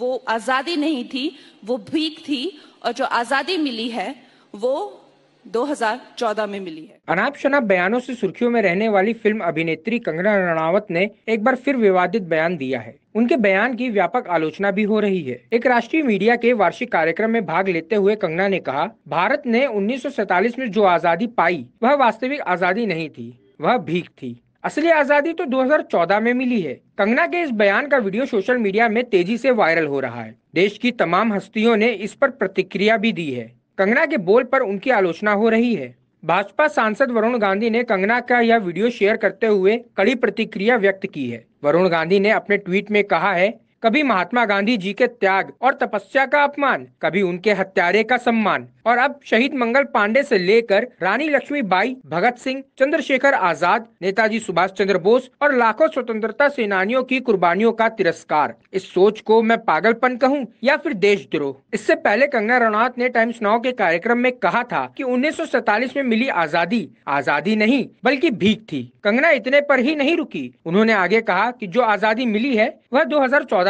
वो आज़ादी नहीं थी वो भीख थी और जो आज़ादी मिली है वो 2014 में मिली है अनाप शनाप बयानों से सुर्खियों में रहने वाली फिल्म अभिनेत्री कंगना रणावत ने एक बार फिर विवादित बयान दिया है उनके बयान की व्यापक आलोचना भी हो रही है एक राष्ट्रीय मीडिया के वार्षिक कार्यक्रम में भाग लेते हुए कंगना ने कहा भारत ने उन्नीस में जो आज़ादी पाई वह वास्तविक आज़ादी नहीं थी वह भीख थी असली आजादी तो 2014 में मिली है कंगना के इस बयान का वीडियो सोशल मीडिया में तेजी से वायरल हो रहा है देश की तमाम हस्तियों ने इस पर प्रतिक्रिया भी दी है कंगना के बोल पर उनकी आलोचना हो रही है भाजपा सांसद वरुण गांधी ने कंगना का यह वीडियो शेयर करते हुए कड़ी प्रतिक्रिया व्यक्त की है वरुण गांधी ने अपने ट्वीट में कहा है कभी महात्मा गांधी जी के त्याग और तपस्या का अपमान कभी उनके हत्यारे का सम्मान और अब शहीद मंगल पांडे से लेकर रानी लक्ष्मी बाई भगत सिंह चंद्रशेखर आजाद नेताजी सुभाष चंद्र बोस और लाखों स्वतंत्रता सेनानियों की कुर्बानियों का तिरस्कार इस सोच को मैं पागलपन कहूँ या फिर देशद्रोह इससे पहले कंगना रनौत ने टाइम्स नाउ के कार्यक्रम में कहा था कि 1947 में मिली आजादी आजादी नहीं बल्कि भीख थी कंगना इतने पर ही नहीं रुकी उन्होंने आगे कहा कि जो आजादी मिली है वह 2014